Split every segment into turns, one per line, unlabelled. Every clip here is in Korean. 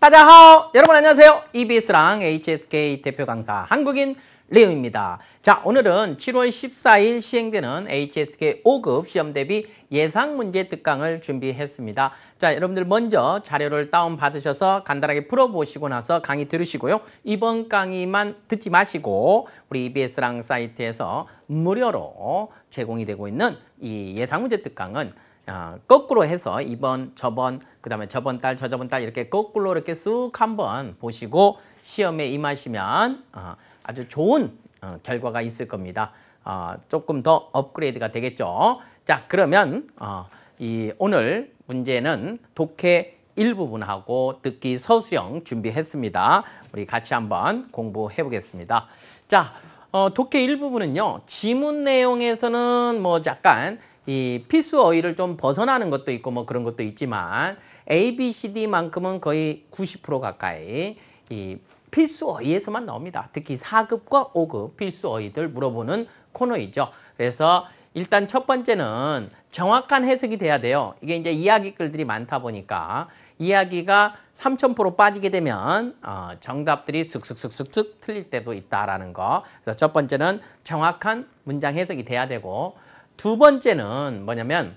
따자하오 여러분 안녕하세요. EBS랑 HSK 대표 강사 한국인 레오입니다. 자 오늘은 7월 14일 시행되는 HSK 5급 시험 대비 예상 문제 특강을 준비했습니다. 자 여러분들 먼저 자료를 다운받으셔서 간단하게 풀어보시고 나서 강의 들으시고요. 이번 강의만 듣지 마시고 우리 EBS랑 사이트에서 무료로 제공이 되고 있는 이 예상 문제 특강은 어, 거꾸로 해서 이번 저번 그 다음에 저번 달 저저번 달 이렇게 거꾸로 이렇게 쑥 한번 보시고 시험에 임하시면 어, 아주 좋은 어, 결과가 있을 겁니다. 어, 조금 더 업그레이드가 되겠죠. 자 그러면 어, 이 오늘 문제는 독해 일부분하고 듣기 서수형 준비했습니다. 우리 같이 한번 공부해 보겠습니다. 자, 어, 독해 일부분은요. 지문 내용에서는 뭐 약간 이 필수 어휘를 좀 벗어나는 것도 있고 뭐 그런 것도 있지만 A, B, C, D만큼은 거의 90% 가까이 이 필수 어휘에서만 나옵니다. 특히 4급과 5급 필수 어휘들 물어보는 코너이죠. 그래서 일단 첫 번째는 정확한 해석이 돼야 돼요. 이게 이제 이야기글들이 많다 보니까 이야기가 3000% 빠지게 되면 어, 정답들이 슥슥슥슥 틀릴 때도 있다라는 거. 그래서 첫 번째는 정확한 문장 해석이 돼야 되고 두 번째는 뭐냐면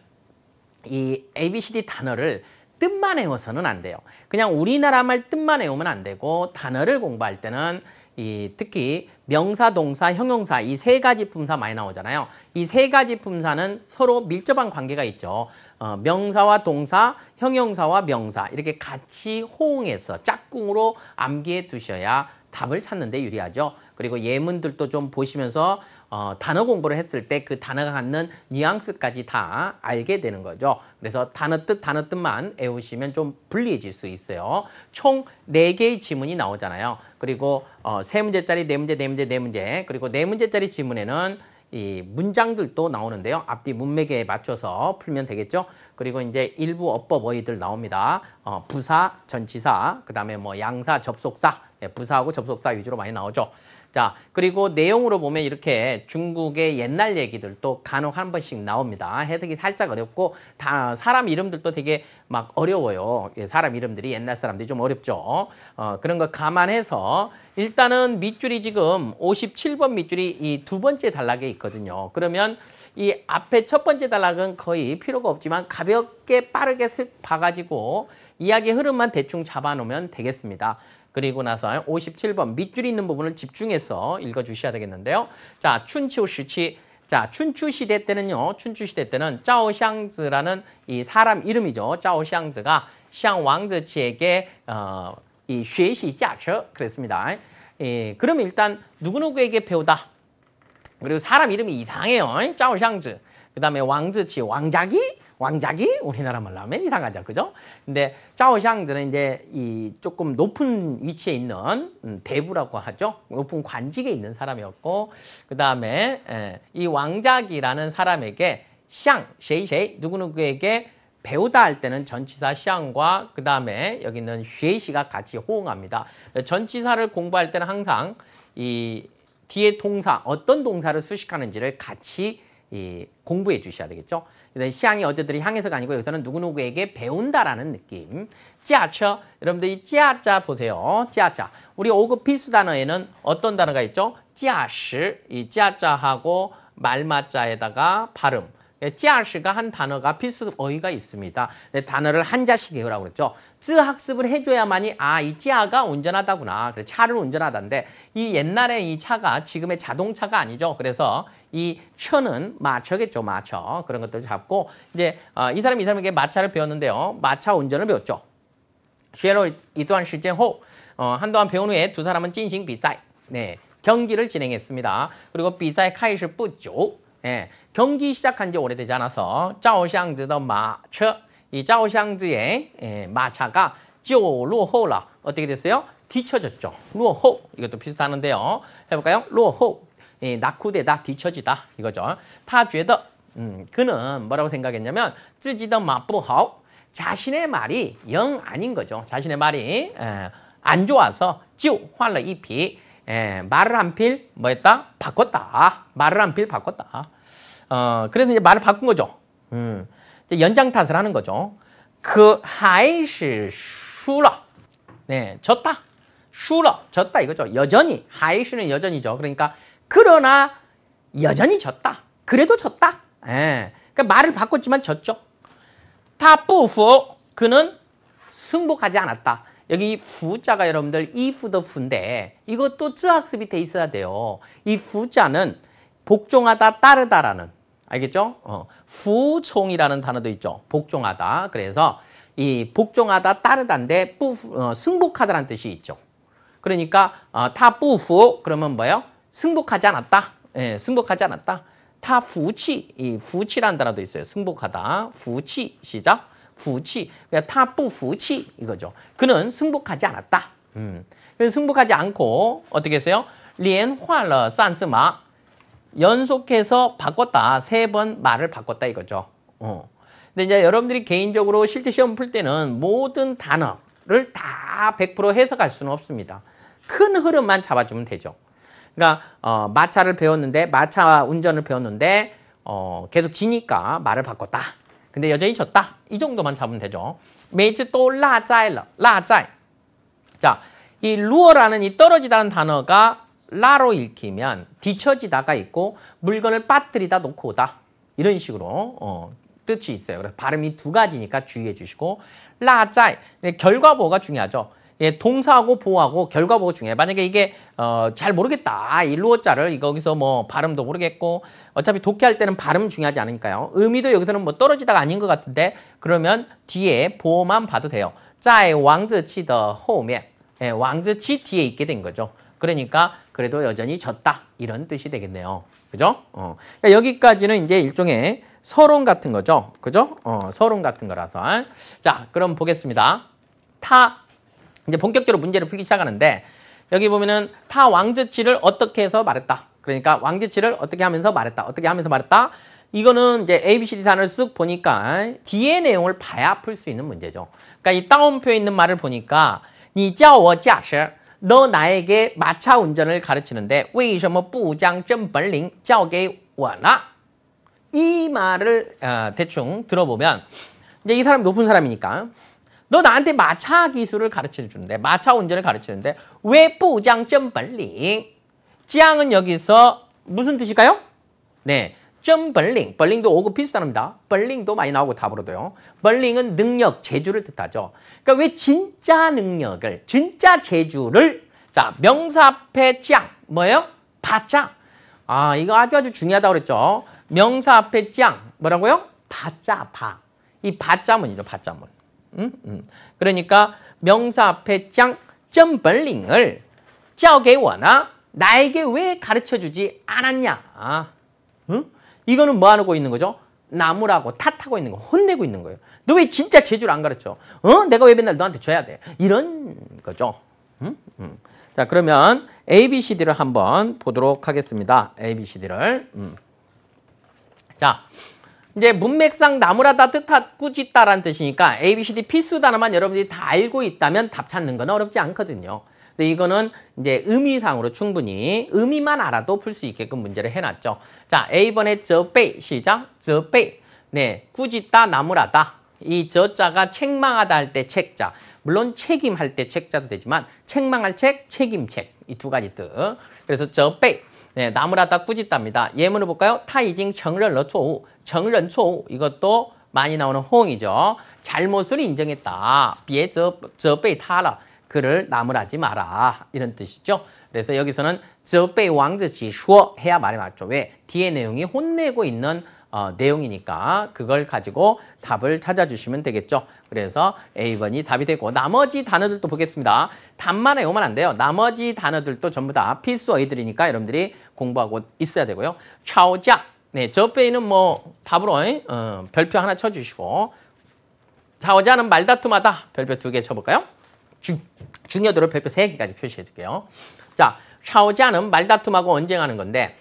이 ABCD 단어를 뜻만 외워서는 안 돼요. 그냥 우리나라 말 뜻만 외우면 안 되고 단어를 공부할 때는 이 특히 명사, 동사, 형용사 이 세 가지 품사 많이 나오잖아요. 이 세 가지 품사는 서로 밀접한 관계가 있죠. 어, 명사와 동사, 형용사와 명사 이렇게 같이 호응해서 짝꿍으로 암기해 두셔야 답을 찾는 데 유리하죠. 그리고 예문들도 좀 보시면서 어, 단어 공부를 했을 때 그 단어가 갖는 뉘앙스까지 다 알게 되는 거죠. 그래서 단어 뜻, 단어 뜻만 외우시면 좀 불리해질 수 있어요. 총 네개의 지문이 나오잖아요. 그리고 어, 3문제짜리 네문제네문제네문제 그리고 네문제짜리 지문에는 이 문장들도 나오는데요. 앞뒤 문맥에 맞춰서 풀면 되겠죠. 그리고 이제 일부 어법 어휘들 나옵니다. 어, 부사, 전치사, 그 다음에 뭐 양사, 접속사, 예, 부사하고 접속사 위주로 많이 나오죠. 자, 그리고 내용으로 보면 이렇게 중국의 옛날 얘기들도 간혹 한 번씩 나옵니다. 해석이 살짝 어렵고 다 사람 이름들도 되게 막 어려워요. 예, 사람 이름들이 옛날 사람들이 좀 어렵죠. 어, 그런 거 감안해서 일단은 밑줄이 지금 57번 밑줄이 이 두 번째 단락에 있거든요. 그러면 이 앞에 첫 번째 단락은 거의 필요가 없지만 가볍게 빠르게 슥 봐가지고 이야기 흐름만 대충 잡아놓으면 되겠습니다. 그리고 나서 57번 밑줄이 있는 부분을 집중해서 읽어주셔야 되겠는데요. 자, 춘추 시치. 자, 춘추 시대 때는요. 춘추 시대 때는 짜오샹즈라는 이 사람 이름이죠. 짜오샹즈가 샹왕즈치에게 어, 이 쉐시자처 그랬습니다. 예, 그러 일단 누구누구에게 배우다. 그리고 사람 이름이 이상해요. 짜오샹즈. 그 다음에 왕즈치 왕자기 왕작이 우리나라 말로 하면 이상하죠. 그죠? 근데 짜오샹들은 이제 이 조금 높은 위치에 있는 음, 대부라고 하죠. 높은 관직에 있는 사람이었고 그다음에 예, 이 왕작이라는 사람에게 샹, 쉐이쉐이 누구누구에게 배우다 할 때는 전치사 샹과 그 다음에 여기 있는 쉐이시가 같이 호응합니다. 전치사를 공부할 때는 항상 이 뒤에 동사 어떤 동사를 수식하는지를 같이 이 공부해 주셔야 되겠죠. 시향이 어제들이 향해서가 아니고 여기서는 누구누구에게 배운다라는 느낌. 찌아 여러분들이 찌아 보세요. 찌아 우리 오급 필수 단어에는 어떤 단어가 있죠? 찌시이찌아하고 말마자에다가 발음 지아시가 예, 한 단어가 필수 적 어휘가 있습니다. 네, 단어를 한자씩 외우라고 그랬죠. 쯔 학습을 해줘야만이 아이지아가 운전하다구나. 그래 차를 운전하다인데 이 옛날에 이 차가 지금의 자동차가 아니죠. 그래서 이 쳐는 마쳐겠죠마쳐 그런 것들 잡고 이제 어, 이 사람 이 사람에게 마차를 배웠는데요. 마차 운전을 배웠죠. 쉐로 이또한 실제 호 어, 한동안 배운 후에 두 사람은 찐싱 비사이네 경기를 진행했습니다. 그리고 비사이 카이시 뿌죠. 예, 경기 시작한 지 오래되지 않아서 짜오샹즈의 마차 이 짜오샹즈의 예, 마차가 쪼오로호라 어떻게 됐어요? 뒤쳐졌죠. 로호 이것도 비슷하는데요. 해볼까요? 로호 예, 낙후되다 뒤쳐지다 이거죠. 타죄得 음, 그는 뭐라고 생각했냐면 쯔지더 마부하 자신의 말이 영 아닌 거죠. 자신의 말이 에, 예, 안 좋아서 쪼우 환러 이 예, 말을 한 필 뭐 했다? 바꿨다. 말을 한 필 바꿨다. 어, 그래서 이제 말을 바꾼 거죠. 음, 연장 탓을 하는 거죠. 그 하이시 슈러. 네, 졌다. 슈러, 졌다 이거죠. 여전히 하이시는 여전히죠. 그러니까 그러나 여전히 졌다. 그래도 졌다. 예. 그러니까 말을 바꿨지만 졌죠. 타부후 그는 승복하지 않았다. 여기 부자가 여러분들 이후더 후인데 이것도 쯔 학습이 돼 있어야 돼요. 이 부자는 복종하다 따르다라는 알겠죠? 어, 후총이라는 단어도 있죠. 복종하다. 그래서 이 복종하다 따르다인데 뿌, 어, 승복하다라는 뜻이 있죠. 그러니까 어, 타부후 그러면 뭐예요? 승복하지 않았다. 예, 승복하지 않았다. 타후치 이 후치라는 단어도 있어요. 승복하다. 후치 시작. 服气. 그냥 그러니까 타부부치 이거죠. 그는 승복하지 않았다. 음. 승복하지 않고 어떻게 했어요? 련화러 산스마 연속해서 바꿨다. 세 번 말을 바꿨다 이거죠. 어. 근데 이제 여러분들이 개인적으로 실제 시험 풀 때는 모든 단어를 다 100% 해석할 수는 없습니다. 큰 흐름만 잡아주면 되죠. 그러니까 어, 마차를 배웠는데 마차 운전을 배웠는데 어, 계속 지니까 말을 바꿨다. 근데 여전히 졌다. 이 정도만 잡으면 되죠. 매즈 또 라자일러, 라자이. 자, 이 루어라는 이 떨어지다는 단어가 라로 읽히면 뒤처지다가 있고 물건을 빠뜨리다 놓고 오다. 이런 식으로 어, 뜻이 있어요. 그래서 발음이 두 가지니까 주의해 주시고 라자이. 네, 결과보가 중요하죠. 예, 동사하고 보하고 호 결과보고 중에 만약에 이게 어, 잘 모르겠다. 일 아, 루어자를 거기서 뭐 발음도 모르겠고 어차피 독해할 때는 발음 중요하지 않으니까요. 의미도 여기서는 뭐 떨어지다가 아닌 것 같은데 그러면 뒤에 보만 호 봐도 돼요. 짜의 왕즈치더 호면 우 예, 왕즈치 뒤에 있게 된 거죠. 그러니까 그래도 여전히 졌다 이런 뜻이 되겠네요. 그죠? 어. 그러니까 여기까지는 이제 일종의 서론 같은 거죠. 그죠? 어, 서론 같은 거라서. 자, 그럼 보겠습니다. 타 이제 본격적으로 문제를 풀기 시작하는데 여기 보면은 타왕자치를 어떻게 해서 말했다. 그러니까 왕자치를 어떻게 하면서 말했다. 어떻게 하면서 말했다. 이거는 이제 ABCD 단어를 쓱 보니까 뒤에 내용을 봐야 풀 수 있는 문제죠. 그러니까 이 따옴표에 있는 말을 보니까 니教我驾驶너 나에게 마차 운전을 가르치는데 为什么不将真本领教给我呢이 말을 어, 대충 들어보면 이제 이 사람이 높은 사람이니까 너 나한테 마차 기술을 가르쳐 주는데 마차 운전을 가르쳐 주는데 왜 부장점 벌링? 지은 여기서 무슨 뜻일까요? 네. 점 벌링. 벌링도 오고 비슷합니다. 벌링도 많이 나오고 답으로도요. 벌링은 능력, 재주를 뜻하죠. 그러니까 왜 진짜 능력을, 진짜 재주를 자, 명사 앞에 짱. 뭐예요? 바짝. 아, 이거 아주 아주 중요하다고 그랬죠. 명사 앞에 짱. 뭐라고요? 바짝 바. 이바짝문이죠바짝문 음? 음. 그러니까 명사 앞에 짱, 점벌링을教给我나 나에게 왜 가르쳐주지 않았냐. 아, 음? 이거는 뭐 하고 있는 거죠? 나무라고 탓하고 있는 거, 혼내고 있는 거예요. 너 왜 진짜 제주를 안 가르쳐? 어? 내가 왜 맨날 너한테 줘야 돼? 이런 거죠. 음? 음. 자, 그러면 A, B, C, D를 한번 보도록 하겠습니다. A, B, C, D를. 자, 이제 문맥상 나무라다 뜻하 꾸짖다라는 뜻이니까 A, B, C, D 필수 단어만 여러분들이 다 알고 있다면 답 찾는 건 어렵지 않거든요. 그래서 이거는 이제 의미상으로 충분히 의미만 알아도 풀 수 있게끔 문제를 해놨죠. 자, A번의 저배 시작. 저배. 네, 꾸짖다, 나무라다. 이 저자가 책망하다 할 때 책자. 물론 책임할 때 책자도 되지만 책망할 책, 책임책. 이 두 가지 뜻. 그래서 저배. 네, 나무라다 꾸짖답니다. 예문을 볼까요? 타이징 정렬 러초우. 정런초 우 이것도 많이 나오는 호응이죠. 잘못을 인정했다. 비에 저배타라 그를 나무라지 마라. 이런 뜻이죠. 그래서 여기서는 저배 왕자지 슈어 해야 말이 맞죠. 왜? 뒤에 내용이 혼내고 있는 어, 내용이니까 그걸 가지고 답을 찾아주시면 되겠죠. 그래서 A번이 답이 되고 나머지 단어들도 보겠습니다. 단만외오면안 돼요. 나머지 단어들도 전부 다필수어휘들이니까 여러분들이 공부하고 있어야 되고요. 차오자 네, 저 빼이는 뭐 답으로 어, 별표 하나 쳐주시고 자오자는 말다툼하다 별표 두 개 쳐볼까요? 주, 중요도를 별표 세개까지 표시해줄게요. 자, 샤오자는 말다툼하고 언쟁하는 건데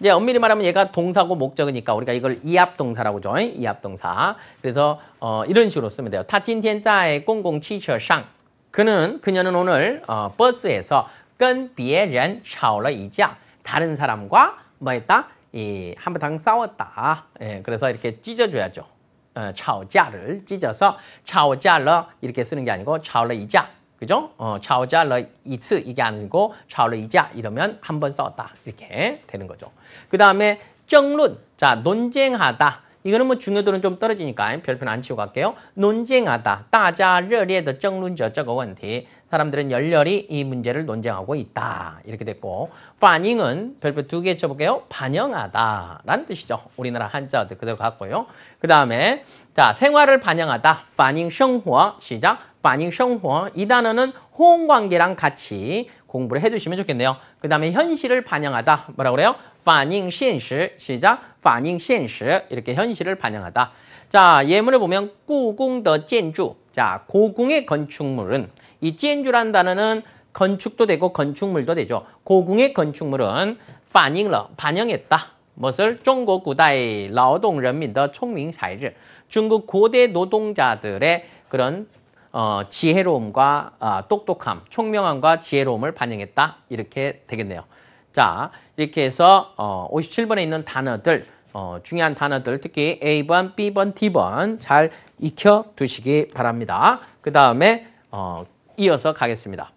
이제 엄밀히 말하면 얘가 동사고 목적이니까 우리가 이걸 이합동사라고 죠. 이합동사. 그래서 어, 이런 식으로 쓰면 돼요. 타진텐자의 공공치车上 그는 그녀는 오늘 어, 버스에서 끈别人吵了一架다른 비에 사람과 뭐 했다? 이 한바탕 싸웠다. 예, 그래서 이렇게 찢어줘야죠. 어, 吵架를 찢어서 吵架了 이렇게 쓰는 게 아니고 吵了一架 그죠? 어, 吵架了一次 이게 아니고 吵了一架 이러면 한 번 싸웠다 이렇게 되는 거죠. 그 다음에 争론 자 논쟁하다 이거는 뭐 중요도는 좀 떨어지니까 별표 는안 치고 갈게요. 논쟁하다, 다자 热烈的争论着这个问题 사람들은 열렬히 이 문제를 논쟁하고 있다. 이렇게 됐고 반잉은 별표 두 개 쳐볼게요. 반영하다라는 뜻이죠. 우리나라 한자어도 그대로 같고요. 그 다음에 자 생활을 반영하다. 반잉 생활 시작. 반잉 생활 이 단어는 호응관계랑 같이 공부를 해주시면 좋겠네요. 그 다음에 현실을 반영하다. 뭐라 고 그래요? 반잉 현실 시작. 반잉 현실 이렇게 현실을 반영하다. 자 예문을 보면 구궁 더建筑자 고궁의 건축물은 이찐주란 단어는 건축도 되고 건축물도 되죠. 고궁의 건축물은 반영了, 반영했다. 무엇을 중국 구다의 노동人民的 총명사일 중국 고대 노동자들의 그런 어, 지혜로움과 어, 똑똑함, 총명함과 지혜로움을 반영했다. 이렇게 되겠네요. 자, 이렇게 해서 어, 57번에 있는 단어들, 어, 중요한 단어들 특히 A번, B번, D번 잘 익혀 두시기 바랍니다. 그 다음에 어, 이어서 가겠습니다.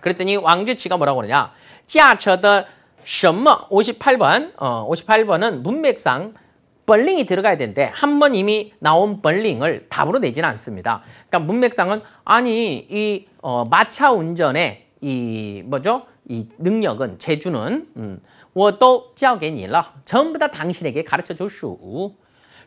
그랬더니 왕주치가 뭐라고 그러냐. 지하철의 什么 58번, 어, 58번은 문맥상 벌링이 들어가야 되는데 한번 이미 나온 벌링을 답으로 내지는 않습니다. 그러니까 문맥상은 아니 이 어, 마차 운전의 이 뭐죠? 이 능력은 제주는 음, 我都教给你了. 전부 다 당신에게 가르쳐 줬슈.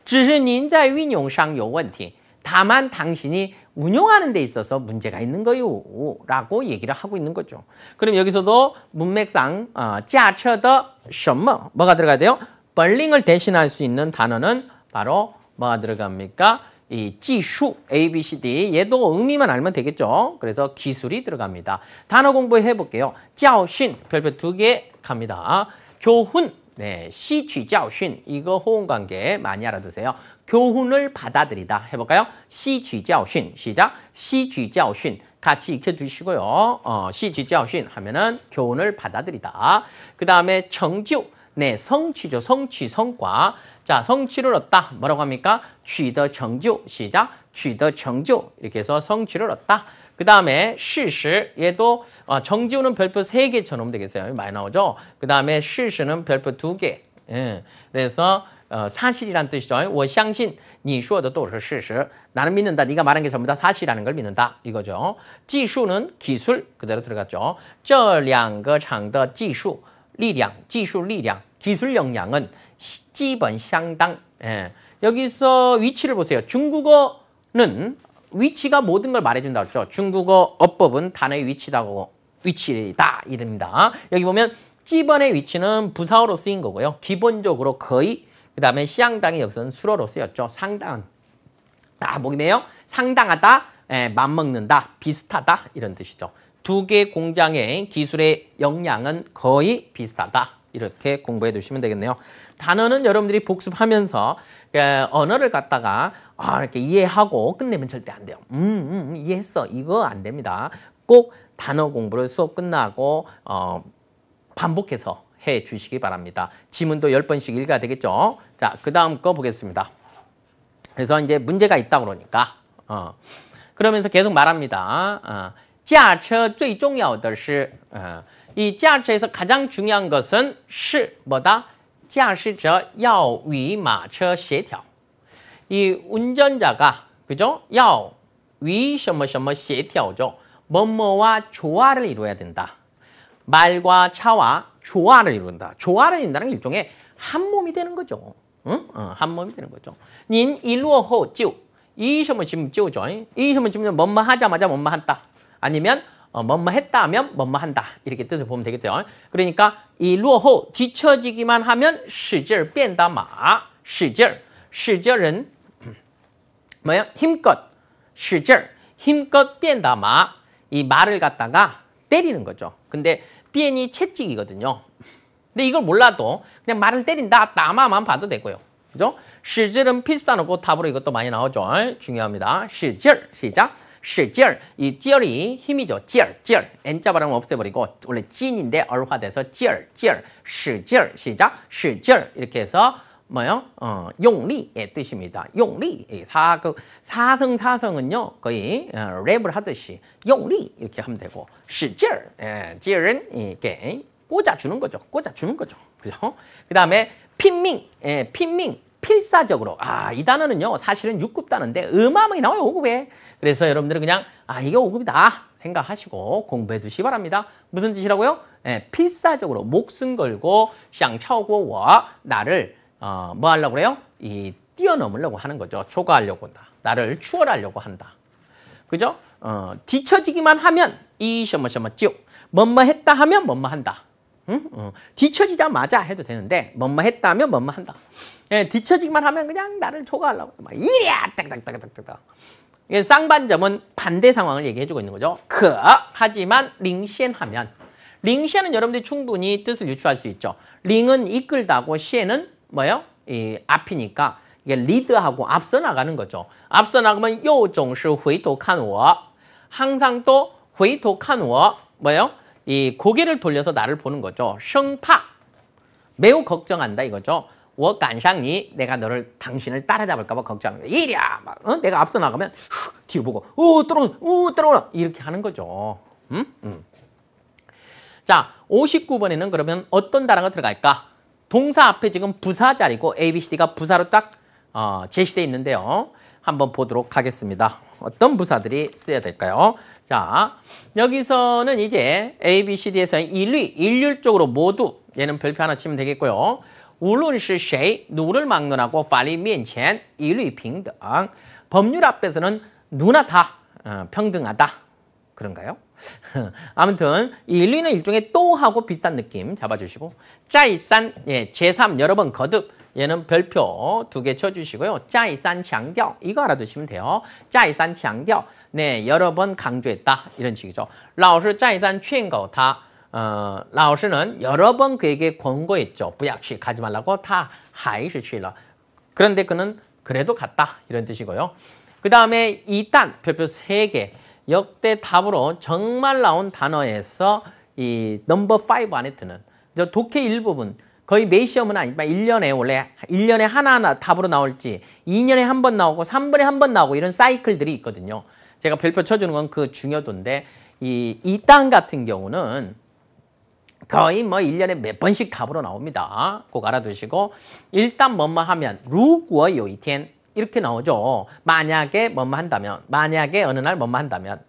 只是您在运用上有问题. 다만 당신이 운용하는 데 있어서 문제가 있는 거요 라고 얘기를 하고 있는 거죠. 그럼 여기서도 문맥상 자처더 어, 셔머 뭐가 들어가야 돼요? 벌링을 대신할 수 있는 단어는 바로 뭐가 들어갑니까? 이 지수 A, B, C, D 얘도 의미만 알면 되겠죠. 그래서 기술이 들어갑니다. 단어 공부해 볼게요. 짜오신 별표 두 개 갑니다. 교훈 네, 시취자오슌 이거 호응관계 많이 알아두세요. 교훈을 받아들이다 해볼까요? 시취자오슌 시작 시취자오슌 같이 익혀주시고요. 어, 시취자오슌 하면은 교훈을 받아들이다. 그 다음에 정규 네, 성취죠. 성취, 성과. 자, 성취를 얻다. 뭐라고 합니까? 취더 정주. 시작. 취더 정주. 이렇게 해서 성취를 얻다. 그 다음에 시시 얘도 어, 정지우는 별표 세개처럼 되겠어요. 많이 나오죠. 그 다음에 시시는 별표 두개 예. 그래서 어, 사실이란 뜻이죠. 我相信你说的都是事实. 나는 믿는다. 네가 말한 게 전부 다 사실이라는 걸 믿는다. 이거죠. 기술은 기술 그대로 들어갔죠. 这两个厂的技术力量, 기술力量, 기술 역량은 기본 상당. 예. 여기서 위치를 보세요. 중국어는 위치가 모든 걸 말해준다 그랬죠. 중국어 어법은 단어의 위치다고 위치다 이릅니다. 여기 보면 찌번의 위치는 부사어로 쓰인 거고요. 기본적으로 거의 그 다음에 시향당이여기서는 수로로 쓰였죠. 상당한 아, 보기네요 상당하다, 에, 예, 맞먹는다, 비슷하다 이런 뜻이죠. 두 개 공장의 기술의 역량은 거의 비슷하다. 이렇게 공부해 두시면 되겠네요. 단어는 여러분들이 복습하면서 예, 언어를 갖다가 아, 이렇게 이해하고 끝내면 절대 안 돼요. 음, 음 이해했어. 이거 안 됩니다. 꼭 단어 공부를 수업 끝나고 어, 반복해서 해 주시기 바랍니다. 지문도 10번씩 읽어야 되겠죠. 자, 그 다음 거 보겠습니다. 그래서 이제 문제가 있다 그러니까 어, 그러면서 계속 말합니다. 어, 驾最重要的是이 어, 驾车에서 가장 중요한 것은 시 뭐다? 驾驶者要与马车协调.이 운전자가 그죠? 要与什么什么协调죠. 뭐뭐와 조화를 이루어야 된다. 말과 차와 조화를 이룬다. 조화를 이룬다는 일종의 한 몸이 되는 거죠. 응? 어, 한 몸이 되는 거죠. 닌 일루어호 이 점은 지금 찌우이 점은 지금 뭔마 하자마자 뭔마 한다. 아니면 어, 뭐뭐 했다면 뭐 뭐 한다 이렇게 뜻을 보면 되겠죠. 그러니까 이 루어호 뒤처지기만 하면 시절 뺀다마 시절 시절은 뭐야 힘껏 시절 힘껏 뺀다마 이 말을 갖다가 때리는 거죠. 근데 비엔이 채찍이거든요. 근데 이걸 몰라도 그냥 말을 때린다 따마만 봐도 되고요. 그죠? 시절은 필수단어고 답으로 이것도 많이 나오죠. 중요합니다. 시절 시작. 시절이 절이 힘이죠. 절, 절. n자 발음 없애버리고 원래 진인데 얼화돼서 절, 절. 실절 시작. 시절 이렇게 해서 뭐요? 어, 용리의 뜻입니다. 용리 사그 사성 사성은요 거의 어, 랩을 하듯이 용리 이렇게 하면 되고 시절 예, 절은 이렇게 꽂아주는 거죠. 꽂아주는 거죠. 그죠? 그 다음에 핀밍, 예, 핀밍 필사적으로 아 이 단어는요 사실은 6급 단어인데 음함이 나와요 5급에 그래서 여러분들은 그냥 아 이게 5급이다 생각하시고 공부해 두시기 바랍니다 무슨 뜻이라고요? 예, 필사적으로 목숨 걸고 샹차오고와 나를 어, 뭐 하려고 그래요? 이 뛰어넘으려고 하는 거죠 초과하려고 한다 나를 추월하려고 한다 그죠? 어, 뒤처지기만 하면 이 셔머셔머 쭉 뭐뭐 했다 하면 뭐뭐 한다 응? 어, 뒤처지자마자 해도 되는데 뭐뭐 했다 하면 뭐뭐 한다 예, 뒤처지기만 하면 그냥 나를 초과하려고 막 이리야 딱딱딱딱딱 예, 쌍반점은 반대 상황을 얘기해주고 있는 거죠. 그 하지만 링시엔 하면 링시엔은 여러분들이 충분히 뜻을 유추할 수 있죠. 링은 이끌다고 시엔은 뭐예요? 이 앞이니까 이게 리드하고 앞서 나가는 거죠. 앞서 나가면 요종시 회토 칸워 항상 또 회토 칸워 뭐예요? 이 고개를 돌려서 나를 보는 거죠. 성파 매우 걱정한다 이거죠. 워간상이 내가 너를 당신을 따라잡을까 봐 걱정합니다. 이랴 막 어? 내가 앞서 나가면 후, 뒤로 보고 우 떨어 오 떨어라 이렇게 하는 거죠. 음? 응? 음. 자 59번에는 그러면 어떤 단어가 들어갈까? 동사 앞에 지금 부사 자리고 A, B, C, D가 부사로 딱 어, 제시돼 있는데요. 한번 보도록 하겠습니다. 어떤 부사들이 쓰여야 될까요? 자, 여기서는 이제 A, B, C, D에서 인류, 일률적으로 모두 얘는 별표 하나 치면 되겠고요. 无论是谁，누를막론하고法律面前一律平等。법률앞에서는누나다 어, 평등하다. 그런가요? 아무튼 일리는 일종의 또하고 비슷한 느낌 잡아주시고 짜이산 예, 제삼 여러 번 거듭 얘는 별표 두 개 쳐주시고요. 짜이산 장调 이거 알아두시면 돼요. 짜이산 장调네 여러 번 강조했다 이런 식이죠. 老师짜이산劝告他 어, 라오스는 여러 번 그에게 권고했죠. 不要去 가지 말라고 다 하이시 去了. 그런데 그는 그래도 갔다 이런 뜻이고요. 그 다음에 이 단 별표 3개 역대 답으로 정말 나온 단어에서 이 넘버 5 안에 드는 독해 일부분 거의 매 시험은 아니지만 1년에 원래 1년에 하나하나 답으로 나올지 2년에 한 번 나오고 3번에 한 번 나오고 이런 사이클들이 있거든요. 제가 별표 쳐주는 건 그 중요도인데 이 이땅 같은 경우는 거의 뭐 1년에 몇 번씩 답으로 나옵니다. 꼭 알아두시고 일단 뭐뭐 하면 루구果요이텐 이렇게 나오죠. 만약에 뭐뭐 한다면 만약에 어느 날 뭐뭐 한다면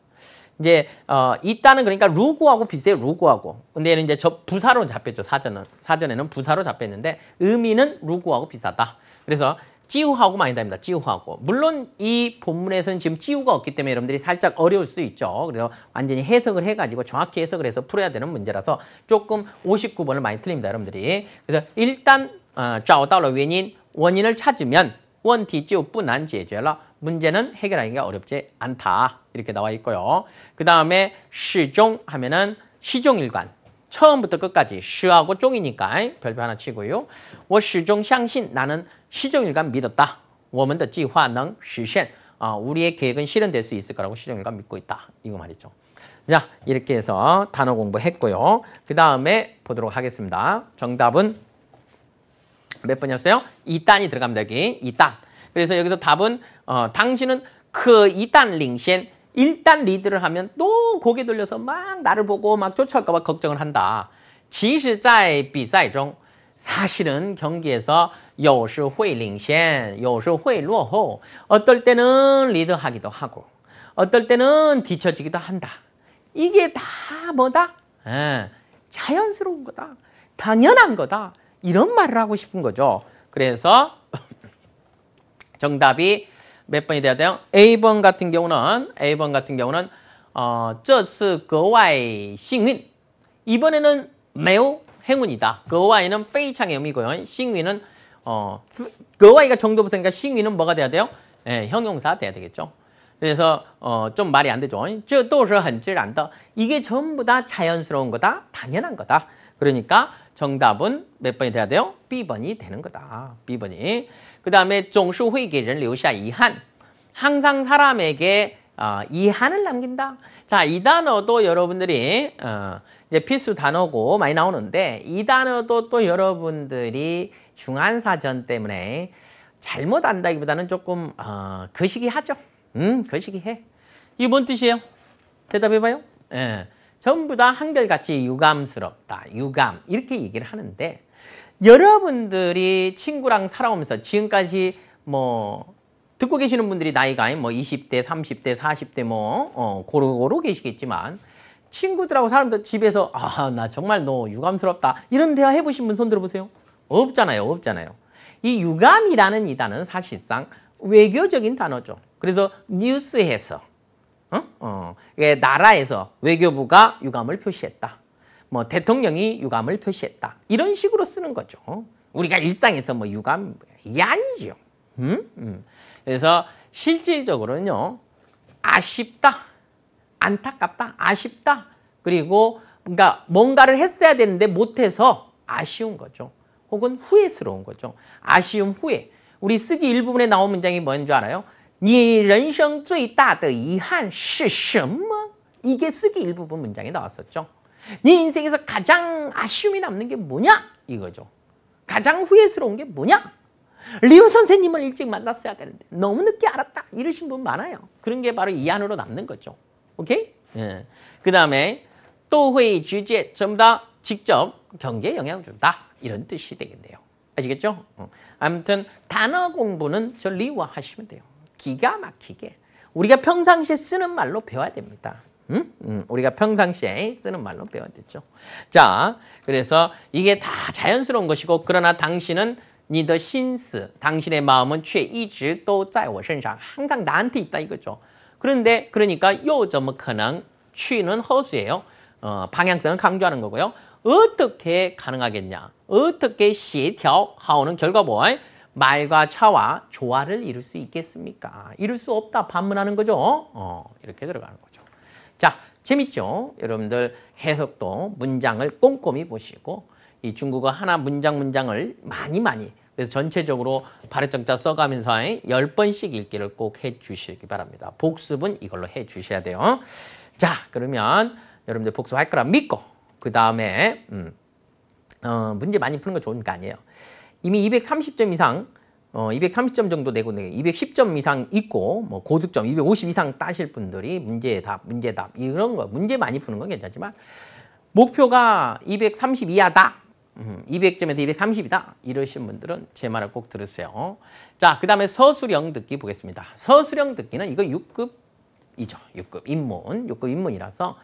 이제 어 있다는 그러니까 루구하고 비슷해요. 루구하고. 근데 얘는 이제 저 부사로 잡혔죠. 사전은. 사전에는 부사로 잡혔는데 의미는 루구하고 비슷하다. 그래서 찌우하고 많이 다닙니다. 찌우하고. 물론 이 본문에서는 지금 찌우가 없기 때문에 여러분들이 살짝 어려울 수 있죠. 그래서 완전히 해석을 해가지고 정확히 해석을 해서 풀어야 되는 문제라서 조금 59번을 많이 틀립니다. 여러분들이. 그래서 일단 어, 좌우따로 원인, 원인을 찾으면 원티 찌우不난 제죄라 문제는 해결하기가 어렵지 않다. 이렇게 나와 있고요. 그 다음에 시종 하면은 시종일관. 처음부터 끝까지 시하고 종이니까 별표 하나 치고요. 워시종 상신 나는 시정일관 믿었다. 我们的计划能实现 아, 우리의 계획은 실현될 수 있을 거라고 시정일관 믿고 있다. 이거 말이죠. 자, 이렇게 해서 단어 공부했고요. 그 다음에 보도록 하겠습니다. 정답은 몇 번이었어요? 이단이 들어갑니다. 여기 이단 그래서 여기서 답은 어, 당신은 그 이단 링신 일단 리드를 하면 또 고개 돌려서 막 나를 보고 막 쫓아올까 봐 걱정을 한다. 其实在比赛中사실은 경기에서 有时회링센有时회 로호. 어떨 때는 리드하기도 하고 어떨 때는 뒤처지기도 한다. 이게 다 뭐다? 예, 자연스러운 거다. 당연한 거다. 이런 말을 하고 싶은 거죠. 그래서 정답이 몇 번이 돼야 돼요? A번 같은 경우는 A번 같은 경우는 어, 这是格外幸运. 이번에는 매우 행운이다. 거와이는 페이창의 의미고요. 싱위는 어, 그와이가 정도 붙으니까 그러니까 싱위는 뭐가 돼야 돼요? 예, 형용사 돼야 되겠죠. 그래서 어, 좀 말이 안 되죠. 저도서한自然다 이게 전부 다 자연스러운 거다, 당연한 거다. 그러니까 정답은 몇 번이 돼야 돼요? B번이 되는 거다. B번이. 그 다음에 종수会给人留下遗憾. 항상 사람에게 어, 이한을 남긴다. 자, 이 단어도 여러분들이 어, 이제 필수 단어고 많이 나오는데 이 단어도 또 여러분들이 중한사전 때문에 잘못 안다기보다는 조금 어, 거시기 하죠. 음, 거시기 해. 이게 뭔 뜻이에요? 대답해봐요. 예, 전부 다 한결같이 유감스럽다, 유감 이렇게 얘기를 하는데 여러분들이 친구랑 살아오면서 지금까지 뭐 듣고 계시는 분들이 나이가 뭐 20대, 30대, 40대 뭐 어, 고루고루 계시겠지만 친구들하고 사람들 집에서 아나 정말 너 유감스럽다 이런 대화 해보신 분 손 들어보세요. 없잖아요. 없잖아요. 이 유감이라는 이 단어는 사실상 외교적인 단어죠. 그래서 뉴스에서 어? 어, 나라에서 외교부가 유감을 표시했다. 뭐 대통령이 유감을 표시했다. 이런 식으로 쓰는 거죠. 우리가 일상에서 뭐 유감 이게 아니죠. 음? 음. 그래서 실질적으로는요. 아쉽다. 안타깝다. 아쉽다. 그리고 그러니까 뭔가를 했어야 되는데 못해서 아쉬운 거죠. 혹은 후회스러운 거죠. 아쉬움, 후회. 우리 쓰기 일부분에 나온 문장이 뭔 줄 알아요? 你人生最大的遗憾是什么? 이게 쓰기 일부분 문장이 나왔었죠. 네 인생에서 가장 아쉬움이 남는 게 뭐냐? 이거죠. 가장 후회스러운 게 뭐냐? 리우 선생님을 일찍 만났어야 되는데 너무 늦게 알았다 이러신 분 많아요. 그런 게 바로 이안으로 남는 거죠. 오케이? 예. 그 다음에 또 회의 주제 전부 다 직접 경계에 영향을 준다. 이런 뜻이 되겠네요. 아시겠죠? 어. 아무튼 단어 공부는 저 리와하시면 돼요. 기가 막히게. 우리가 평상시에 쓰는 말로 배워야 됩니다. 음? 음, 우리가 평상시에 쓰는 말로 배워야 되죠. 자, 그래서 이게 다 자연스러운 것이고 그러나 당신은 니 더 신스, 당신의 마음은 최이지 또在我身上 항상 나한테 있다 이거죠. 그런데 그러니까 요怎么可能취는 허수예요. 어, 방향성을 강조하는 거고요. 어떻게 가능하겠냐? 어떻게 시条 하오는 결과 뭐? 말과 차와 조화를 이룰 수 있겠습니까? 이룰 수 없다 반문하는 거죠. 어, 이렇게 들어가는 거죠. 자, 재밌죠? 여러분들 해석도 문장을 꼼꼼히 보시고 이 중국어 하나 문장 문장을 많이 많이 그래서 전체적으로 발음정자 써가면서 10번씩 읽기를 꼭 해주시기 바랍니다. 복습은 이걸로 해주셔야 돼요. 자, 그러면 여러분들 복습할 거라 믿고 그 다음에 음, 어, 문제 많이 푸는 거 좋은 거 아니에요. 이미 230점 이상 어, 230점 정도 내고 210점 이상 있고 뭐 고득점 250 이상 따실 분들이 문제 답, 문제 답 이런 거 문제 많이 푸는 건 괜찮지만 목표가 230 이하다. 음, 200점에서 230이다. 이러신 분들은 제 말을 꼭 들으세요. 자, 그 다음에 서술형 듣기 보겠습니다. 서술형 듣기는 이거 6급이죠. 6급 입문 6급 입문이라서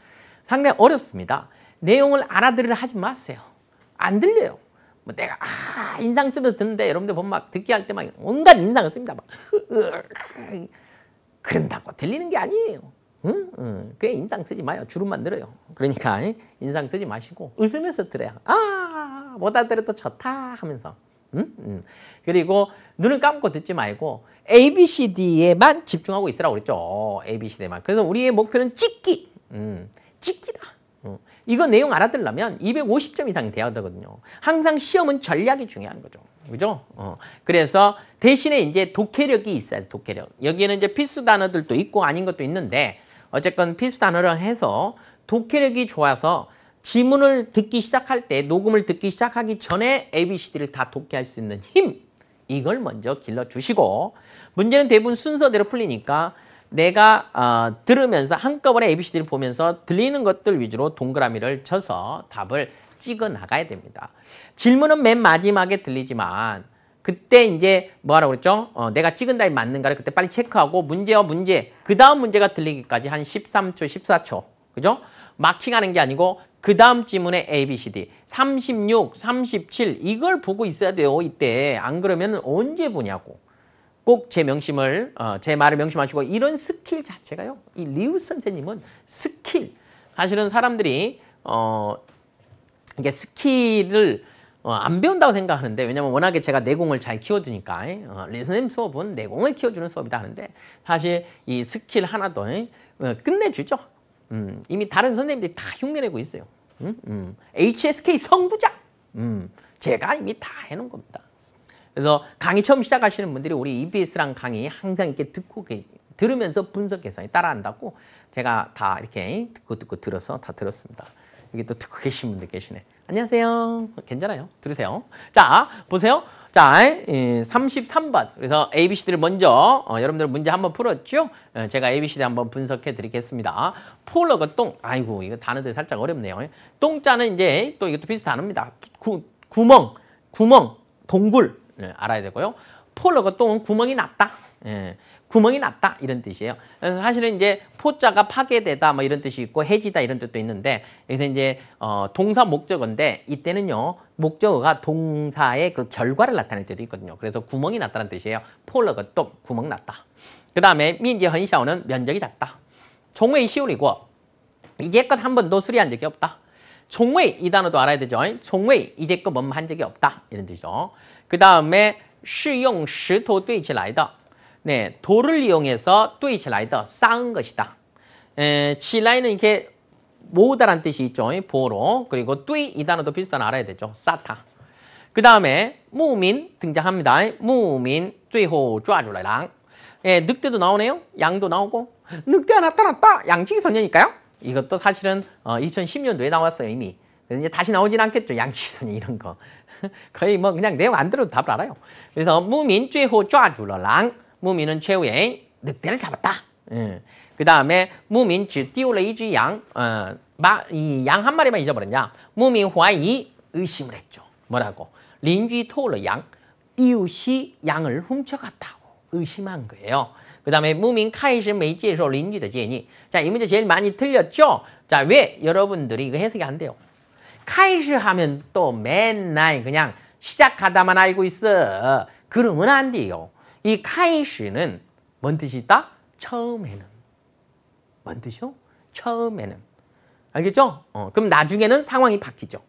상당히 어렵습니다. 내용을 알아들으려 하지 마세요. 안 들려요. 뭐 내가 아 인상 쓰면서 듣는데 여러분들 보면 막 듣기 할 때 막 온갖 인상을 씁니다. 막 그런다고 들리는 게 아니에요. 응? 응. 그냥 인상 쓰지 마요. 주름만 들어요 그러니까 인상 쓰지 마시고 웃으면서 들어요.
아,
못 알아들어도 좋다 하면서. 응? 응. 그리고 눈을 감고 듣지 말고 A, B, C, D에만 집중하고 있으라고 그랬죠. A, B, C, D에만. 그래서 우리의 목표는 찍기. 응. 찍기다. 이거 내용 알아들려면 250점 이상이 돼야 되거든요. 항상 시험은 전략이 중요한 거죠. 그죠? 어. 그래서 대신에 이제 독해력이 있어야 돼, 독해력. 여기에는 이제 필수 단어들도 있고 아닌 것도 있는데 어쨌건 필수 단어를 해서 독해력이 좋아서 지문을 듣기 시작할 때 녹음을 듣기 시작하기 전에 ABCD를 다 독해할 수 있는 힘 이걸 먼저 길러주시고 문제는 대부분 순서대로 풀리니까 내가 어, 들으면서 한꺼번에 ABCD를 보면서 들리는 것들 위주로 동그라미를 쳐서 답을 찍어 나가야 됩니다. 질문은 맨 마지막에 들리지만 그때 이제 뭐하라고 그랬죠? 어, 내가 찍은 답이 맞는가를 그때 빨리 체크하고 문제와 문제 그 다음 문제가 들리기까지 한 13초, 14초 그죠? 마킹하는 게 아니고 그 다음 지문에 A, B, C, D 36, 37 이걸 보고 있어야 돼요 이때 안 그러면 언제 보냐고 꼭제 명심을 어, 제 말을 명심하시고 이런 스킬 자체가요. 이 리우 선생님은 스킬 사실은 사람들이 어 이게 스킬을 어, 안 배운다고 생각하는데 왜냐면 워낙에 제가 내공을 잘 키워주니까 어, 리스님 수업은 내공을 키워주는 수업이다 하는데 사실 이 스킬 하나도 어, 끝내주죠. 음, 이미 다른 선생님들이 다 흉내내고 있어요. 음, 음. HSK 성부장 음, 제가 이미 다 해놓은 겁니다. 그래서 강의 처음 시작하시는 분들이 우리 EBS랑 강의 항상 이렇게 듣고 들으면서 분석 해산 따라한다고 제가 다 이렇게 듣고 듣고 들어서 다 들었습니다. 여기 또 듣고 계신 분들 계시네. 안녕하세요. 괜찮아요. 들으세요. 자, 보세요. 자, 33번. 그래서 ABCD를 먼저 어, 여러분들 문제 한번 풀었죠? 어, 제가 ABCD 한번 분석해 드리겠습니다. 폴러가 똥. 아이고, 이거 단어들 살짝 어렵네요. 똥자는 이제 또 이것도 비슷한 단어입니다. 구, 구멍, 구멍, 동굴, 예, 알아야 되고요. 폴로가 또 구멍이 났다. 예, 구멍이 났다 이런 뜻이에요. 어, 사실은 이제 포자가 파괴되다 뭐 이런 뜻이 있고 해지다 이런 뜻도 있는데 여기서 이제 어, 동사 목적어인데 이때는요 목적어가 동사의 그 결과를 나타낼 때도 있거든요. 그래서 구멍이 났다는 뜻이에요. 폴로가 또 구멍 났다. 그 다음에 민지 헌샤오는 면적이 작다. 종의 시울이고 이제껏 한 번도 수리한 적이 없다. 종웨이 이 단어도 알아야 되죠. 종웨이 이제껏 뭐 한 적이 없다 이런 뜻이죠. 그 다음에 시용 시토 뛰이치라이더 네, 돌을 이용해서 뛰이치라이더 쌓은 것이다. 에, 치라이는 이렇게 모으다란 뜻이 있죠. 보로 그리고 뛰이 단어도 비슷한 알아야 되죠. 쌓다. 그 다음에 무민 등장합니다. 무민 最后抓住了랑 예, 늑대도 나오네요. 양도 나오고. 늑대가 나타났다. 양치기 선녀니까요. 이것도 사실은 어, 2010년도에 나왔어요 이미. 이제 다시 나오진 않겠죠 양치순이 이런 거. 거의 뭐 그냥 내용 안 들어도 답을 알아요. 그래서 무민 최후 좌주러랑 무민은 최후의 늑대를 잡았다. 예. 그 다음에 무민 쥐띠우레이지 양, 어, 이양 한 마리만 잊어버렸냐? 무민 화이 의심을 했죠. 뭐라고? 린쥐 토르 양, 이웃이 양을 훔쳐갔다고 의심한 거예요. 그 다음에 무민 카이시 메이지에서 린지의 제니. 자, 이 문제 제일 많이 틀렸죠? 자, 왜 여러분들이 이거 해석이 안 돼요? 카이시 하면 또 맨날 그냥 시작하다만 알고 있어. 그러면 안 돼요. 이 카이시는 뭔 뜻이 있다? 처음에는. 뭔 뜻이요? 처음에는. 알겠죠? 어, 그럼 나중에는 상황이 바뀌죠.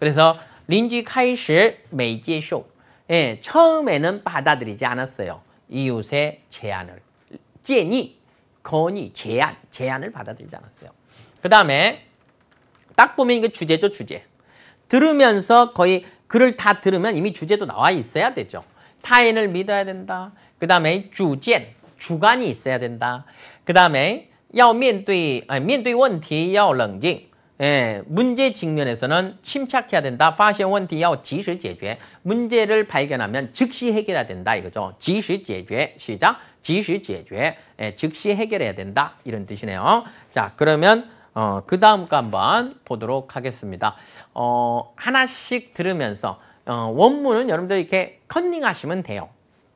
그래서 린지 카이시 메이지쇼. 에 예, 처음에는 받아들이지 않았어요. 이웃의 제안을. 제니 건의, 제안, 제안을 받아들이지 않았어요. 그 다음에 딱 보면 이게 주제죠, 주제. 들으면서 거의 글을 다 들으면 이미 주제도 나와 있어야 되죠. 타인을 믿어야 된다. 그 다음에 주젠, 주관이 있어야 된다. 그 다음에 要面对面对问题要冷静 예, 문제 직면에서는 침착해야 된다. 파시엔 원티要 及时解决. 문제를 발견하면 즉시 해결해야 된다 이거죠. 즉시 解决. 시작. 지시 解决, 예, 즉시 해결해야 된다 이런 뜻이네요. 자 그러면 어, 그 다음 거 한번 보도록 하겠습니다. 어, 하나씩 들으면서 어, 원문은 여러분들 이렇게 컨닝하시면 돼요.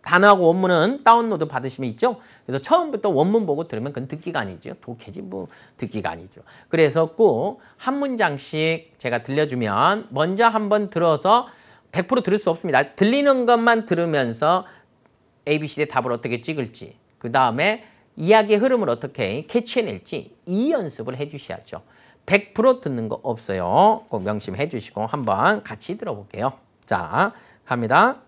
단어하고 원문은 다운로드 받으시면 있죠. 그래서 처음부터 원문 보고 들으면 그건 듣기가 아니죠. 독해지 뭐 듣기가 아니죠. 그래서 꼭 한 문장씩 제가 들려주면 먼저 한번 들어서 100% 들을 수 없습니다. 들리는 것만 들으면서 A, B, C의 답을 어떻게 찍을지 그 다음에 이야기의 흐름을 어떻게 캐치해낼지 이 연습을 해주셔야죠. 100% 듣는 거 없어요. 꼭 명심해 주시고 한번 같이 들어볼게요. 자, 갑니다.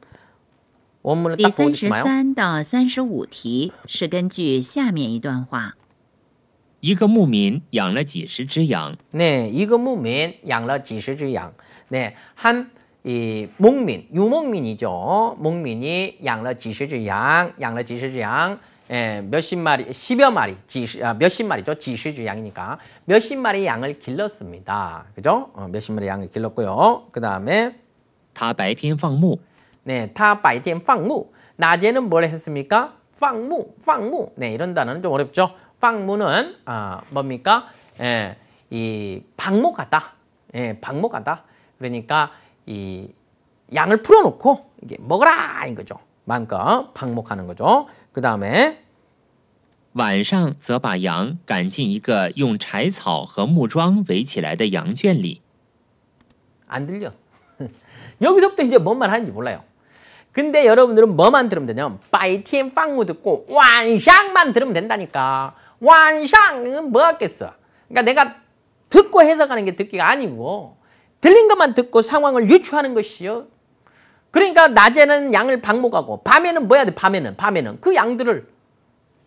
원문을 딱보지 마요. 第33到35题是根据下面一段话。一个牧民养了几十只羊。
네, 一个牧民养了几十只羊。 네, 한이 목민, 유목민이죠. 목민이 양러 지시지 양, 양러 지시지 양, 예, 에, 몇 십 마리, 십여 마리, 지시, 아, 몇십 마리죠. 지시주 양이니까. 몇 십 마리 양을 길렀습니다. 그죠? 어, 몇십 마리 양을 길렀고요. 그 다음에 다白天放牧 네, 다白天放牧 낮에는 뭘 했습니까? 방무, 방무. 네, 이런 단어는 좀 어렵죠. 방무는 아, 뭡니까? 예, 이 방목 하다 예, 방목 하다 그러니까 이 양을 풀어놓고 이게 먹어라 인 거죠. 마음껏 방목하는 거죠. 그 다음에
晚上则把羊赶进一个用柴草和木桩围起来的羊圈里.안
들려. 여기서부터 이제 뭔 말 하는지 몰라요. 근데 여러분들은 뭐만 들으면 되냐면 바이티엔 무 듣고 완샹만 들으면 된다니까. 완샹은 뭐 하겠어. 그러니까 내가 듣고 해석하는 게 듣기가 아니고 들린 것만 듣고 상황을 유추하는 것이요. 그러니까 낮에는 양을 방목하고 밤에는 뭐야 해 돼? 밤에는 밤에는 그 양들을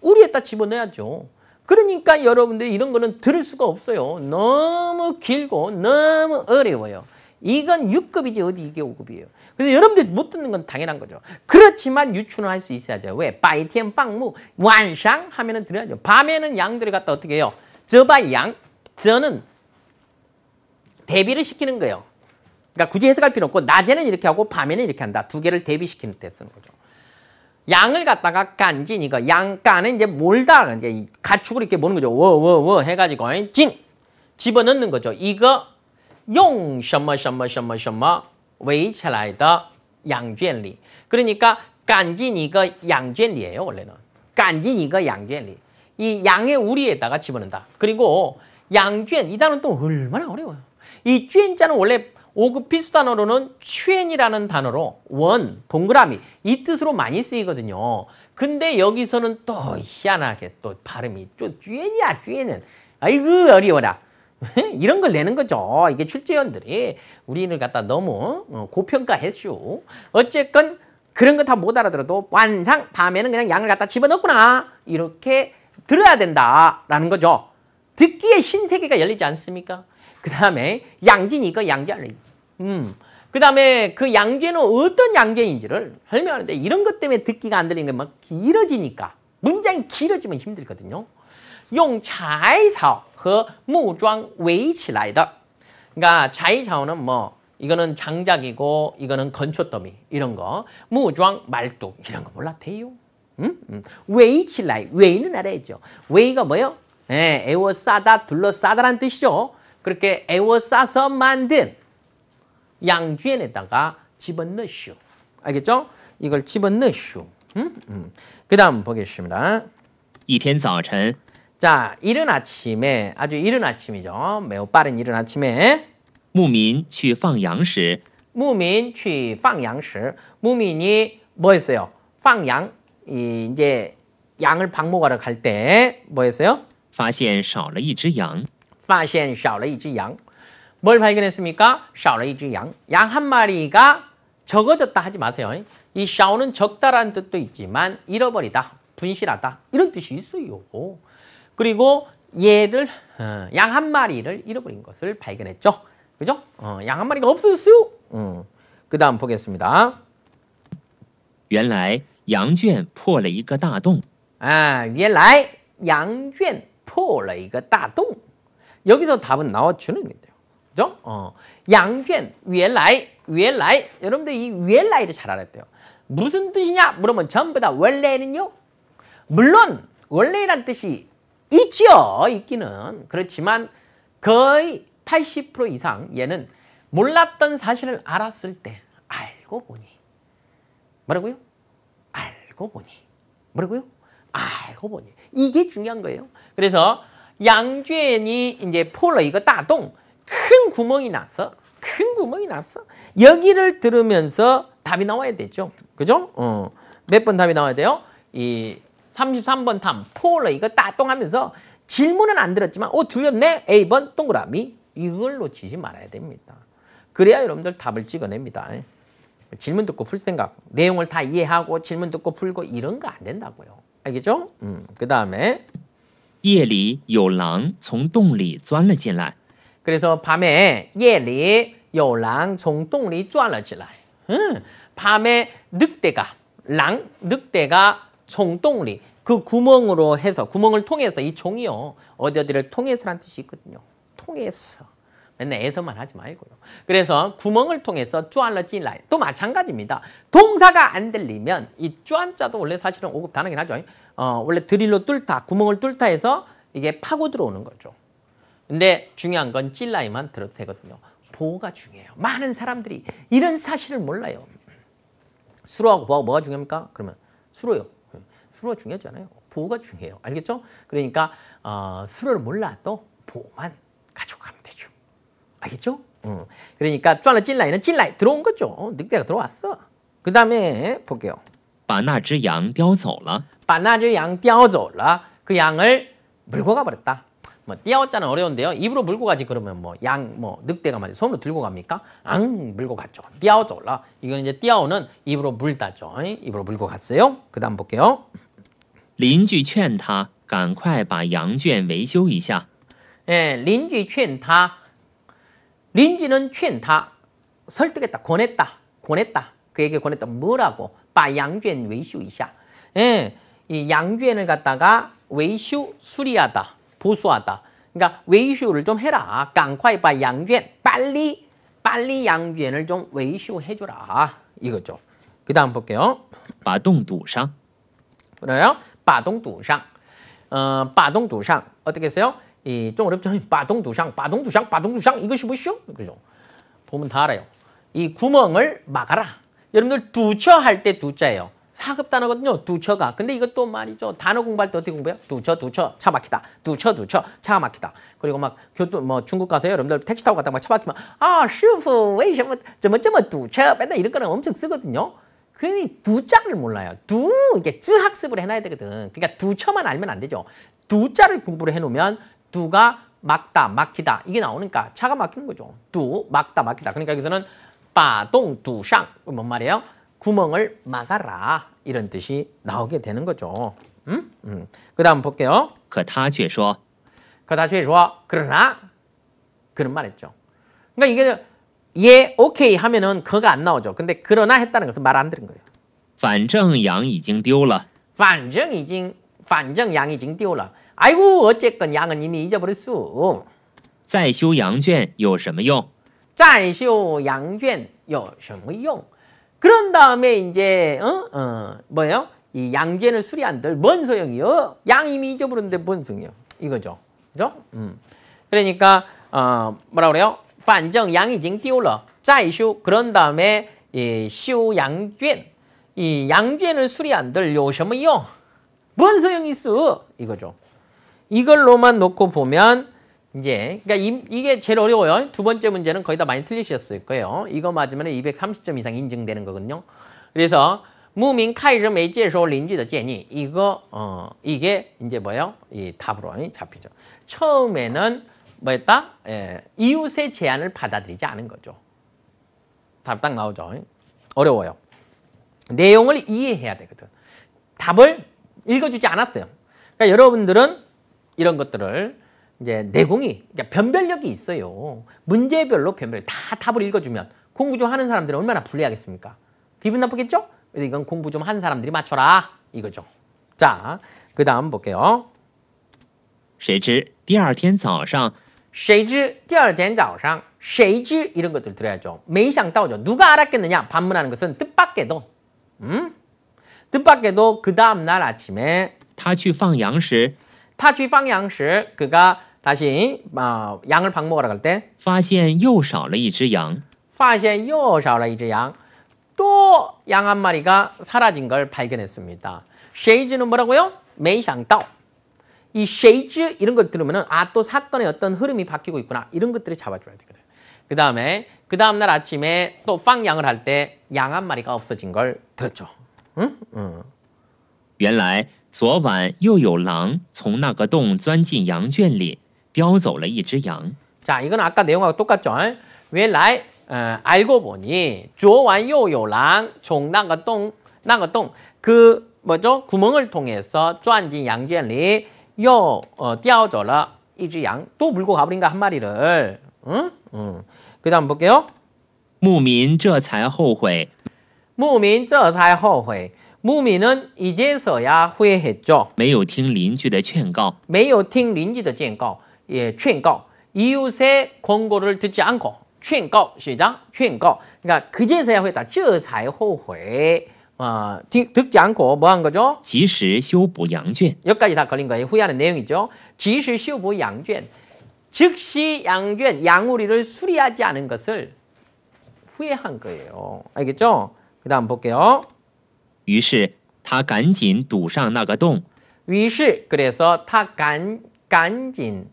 우리에다 집어넣어야죠. 그러니까 여러분들이 이런 거는 들을 수가 없어요. 너무 길고 너무 어려워요. 이건 6급이지 어디 이게 5급이에요. 그래서 여러분들이 못 듣는 건 당연한 거죠. 그렇지만 유추는 할 수 있어야죠. 왜? 바이티엔 빵무 완상 하면은 들어야죠. 밤에는 양들을 갖다 어떻게 해요? 저바 양, 저는 대비를 시키는 거예요. 그러니까 굳이 해석할 필요 없고 낮에는 이렇게 하고 밤에는 이렇게 한다. 두 개를 대비시키는 때 쓰는 거죠. 양을 갖다가 깐진 이거 양간은 이제 몰다 가축을 이렇게 보는 거죠. 워워워 해가지고 진 집어 넣는 거죠. 이거 용 셔머 셔머 셔머 셔머 웨이차라이더 양죄리 그러니까 깐진 이거 양죄리예요 원래는 깐진 이거 양죄리 이 양의 우리에다가 집어넣는다. 그리고 양죄 이 단어 또 얼마나 어려워요. 이 쥐엔자는 원래 오급 필수 단어로는 취엔이라는 단어로 원, 동그라미 이 뜻으로 많이 쓰이거든요. 근데 여기서는 또 희한하게 또 발음이 또 쥐엔이야 쥐엔은 아이고 어려워라. 이런 걸 내는 거죠. 이게 출제위원들이 우리인을 갖다 너무 어, 고평가했슈. 어쨌건 그런 거 다 못 알아들어도 완상 밤에는 그냥 양을 갖다 집어넣구나 이렇게 들어야 된다라는 거죠. 듣기에 신세계가 열리지 않습니까? 음. 그 다음에 양지니까 양지할래. 음. 그 다음에 그 양재는 어떤 양재인지를 설명하는데 이런 것 때문에 듣기가 안 들리는 게 막 길어지니까 문장이 길어지면 힘들거든요. 용 자이사오 和木桩围起来的 그 그러니까 자이사오는 뭐 이거는 장작이고 이거는 건초더미 이런 거 무桩 말뚝 이런 거 몰라대요. 음? 음. 웨이치라이 웨이는 알아야죠. 웨이가 뭐요? 예, 에워싸다 둘러싸다란 뜻이죠. 그렇게 애워싸서 만든 양주엔에다가 집어넣으시오. 알겠죠? 이걸 집어넣으시오. 음? 음. 그 다음 보겠습니다. 一天早晨 자, 이른 아침에 아주 이른 아침이죠. 매우 빠른 이른 아침에
무민 去放羊时
무민 去放羊时 무민이 뭐 했어요? 放羊 이제 양을 방목하러 갈 때뭐
했어요? 发现少了一只羊
发现少了一只羊.뭘 발견했습니까? 少了一只羊.양한 마리가 적어졌다 하지 마세요. 이 少는 적다라는 뜻도 있지만 잃어버리다, 분실하다 이런 뜻이 있어요. 그리고 얘를 어, 양한 마리를 잃어버린 것을 발견했죠. 그죠? 어, 양한 마리가 없었어요. 그다음 보겠습니다.
原来羊圈破了一个大洞.
아, 原来羊圈破了一个大洞. 여기서 답은 나와주는 건데요. 그죠? 어. 양변, 위엘라이, 여러분들 이위엘를잘 알아야 돼요. 무슨 뜻이냐? 물으면 전부 다 원래는요? 물론 원래란 뜻이 있죠. 있기는. 그렇지만 거의 80% 이상 얘는 몰랐던 사실을 알았을 때 알고 보니 뭐라고요? 알고 보니 뭐라고요? 알고 보니 이게 중요한 거예요. 그래서 양주엔이 이제 포로 이거 따동 큰 구멍이 났어. 큰 구멍이 났어. 여기를 들으면서 답이 나와야 되죠. 그죠? 어. 몇 번 답이 나와야 돼요? 이 33번 탐, 포로 이거 따동 하면서 질문은 안 들었지만 어 들렸네? A번 동그라미 이걸 놓치지 말아야 됩니다. 그래야 여러분들 답을 찍어냅니다. 예. 질문 듣고 풀 생각, 내용을 다 이해하고 질문 듣고 풀고 이런 거 안 된다고요. 알겠죠? 음, 그 다음에
예리 요랑 从洞里钻了进来.
그래서 밤에 夜里 요랑 从洞里钻了进来. 음, 밤에 늑대가 랑 늑대가 총동리 그 구멍으로 해서 구멍을 통해서 이 종이요 어디 어디를 통해서란 뜻이 있거든요. 통해서 맨날 애서만 하지 말고요. 그래서 구멍을 통해서 쭈알러진라또 마찬가지입니다. 동사가 안 들리면 이쭈자도 원래 사실은 오급 단어긴 하죠. 어, 원래 드릴로 뚫다, 구멍을 뚫다 해서 이게 파고 들어오는 거죠. 근데 중요한 건 찔라이만 들어도 되거든요. 보호가 중요해요. 많은 사람들이 이런 사실을 몰라요. 수로하고 보호하 뭐가 중요합니까? 그러면 수로요. 수로가 중요하잖아요. 보호가 중요해요. 알겠죠? 그러니까 어, 수로를 몰라도 보호만 가져가면 되죠. 알겠죠? 음. 그러니까 쫄라 찔라이는 찔라이 들어온 거죠. 늑대가 어, 들어왔어. 그 다음에 볼게요. 把那只羊叼走了.把那只羊叼走了.그 양을 물고 가버렸다. 뭐 떼었자는 어려운데요. 입으로 물고 가지 그러면 뭐 양뭐 뭐 늑대가 말이 손으로 들고 갑니까? 앙 물고 갔죠. 떼어줘라. 이건 이제 떼어오는 입으로 물다죠.
입으로 물고 갔어요. 그다음 볼게요. 邻居劝他赶快把羊圈维修一下.
예, 邻居劝他. 린지는 劝他 설득했다, 권했다, 권했다. 그에게 권했다. 뭐라고? 바양변 외슈이샤. 예, 이 양변을 갖다가 외슈 수리하다, 보수하다. 그러니까 외슈를 좀 해라. 깡콰이 빠양변 빨리 빨리 양변을 좀 외슈해줘라. 이거죠. 그 다음 볼게요.
바동두상.
그래요? 바동두상. 어, 바동두상. 어떻게 했어요? 이, 좀 어렵죠? 바동두상, 바동두상, 바동두상. 이것이 무엇이 그죠? 보면 다 알아요. 이 구멍을 막아라. 여러분들 두처 할 때 두자예요. 사급 단어거든요. 두처가. 근데 이것도 말이죠. 단어 공부할 때 어떻게 공부해요? 두처, 두처, 차 막히다. 두처, 두처, 차 막히다. 그리고 막 교통, 뭐 중국 가서 여러분들 택시 타고 갔다가 막 차 막히면 아, 슈프, 왜 이러면 저뭐저뭐 두처 맨날 이런 거는 엄청 쓰거든요. 괜히 두자를 몰라요. 두, 이게 쯔 학습을 해놔야 되거든. 그러니까 두처만 알면 안 되죠. 두자를 공부를 해놓으면 두가 막다, 막히다 이게 나오니까 차가 막히는 거죠. 두, 막다, 막히다. 그러니까 여기서는 빠동 두상 뭔 뭐 말이에요? 구멍을 막아라 이런 뜻이 나오게 되는 거죠. 음? 음. 그다음 볼게요.
可他却说可他却说
그러나 그런 말했죠. 그러니까 이게 예 오케이 하면은 그가 안 나오죠. 근데 그러나 했다는 것은 말 안 들은 거예요. 反正羊已经丢了.反正已经反正羊已经丢了. 아이고 어쨌건 양은 이미 잊어버렸어.
再修羊圈有什么用?
자쇼 양卷요什么 그런 다음에 이제 어? 어뭐요이 양견을 수리한들 뭔 소용이요? 양이미 잊어버렸는데 뭔 소용이요? 이거죠. 그죠? 음. 그러니까 어 뭐라 그래요? 반정 양이징 띄울러 자이 그런 다음에 이슈 양견 이 양견을 수리한들 요셔뭐뭔 소용이 있어? 이거죠. 이걸로만 놓고 보면 예. 그러니까 이, 게 제일 어려워요. 두 번째 문제는 거의 다 많이 틀리셨을 거예요. 이거 맞으면 230점 이상 인증되는 거거든요. 그래서 무민 카이르 메이지에서 린지의 제니 이거 어 이게 이제 뭐예요? 이 답으로 잡히죠. 처음에는 뭐였다? 예, 이웃의 제안을 받아들이지 않은 거죠. 답 딱 나오죠. 어려워요. 내용을 이해해야 되거든. 답을 읽어주지 않았어요. 그러니까 여러분들은 이런 것들을 이제 내공이 그러니까 변별력이 있어요. 문제별로 변별 다 답을 읽어주면 공부 좀 하는 사람들은 얼마나 불리하겠습니까? 기분 나쁘겠죠? 그래서 이건 공부 좀 하는 사람들이 맞춰라 이거죠. 자, 그 다음 볼게요. 谁知第二天早上谁知第二天早上谁知 이런 것들 들어야죠. 메이샹죠 누가 알았겠느냐? 반문하는 것은 뜻밖에도 음? 뜻밖에도 그 다음날 아침에
他去放羊时他去放羊时
그가 다시 어, 양을 방목하러 갈 때. 发现又少了一只羊.发现又少了一只羊.또양 한 마리가 사라진 걸 발견했습니다. 쉐이즈는 뭐라고요? 메이샹다이 쉐이즈 이런 걸 들으면은 아 또 사건의 어떤 흐름이 바뀌고 있구나 이런 것들을 잡아줘야 되거든. 그 다음에 그 다음 날 아침에 또 빵양을 할 때 양 한 마리가 없어진 걸 들었죠.
응? 응. 原来昨晚又有狼从那个洞钻进羊圈里。叼走了一只羊.
자, 이건 아까 내용하고 똑같죠? 原来 어, 알고 보니 조완요요랑 종나가동 나가동 그 뭐죠? 구멍을 통해서 쪼안진 양견리 요 어, 떼어줘라 이지 양또 물고 가버린가 한 마리를 응? 응. 그 다음 볼게요.
무민 这才后悔
무민 这才后悔 무민은 이제서야 후회했죠.
没有听邻居的劝告没有听邻居的劝告
예, 劝告. 이웃의 권고를 듣지 않고 인告 시작 인告 그러니까 그제서야 회다 这才后悔. 어,
듣, 지 않고 뭐한 거죠? 及时修补羊圈.
여기까지 다 걸린 거예요. 후회하는 내용이죠. 及时修补羊圈. 즉시 양圈, 양우리를 수리하지 않은 것을 후회한 거예요.
알겠죠?
그 다음 볼게요.
于是他赶紧堵上那个洞.于是
그래서 他赶赶紧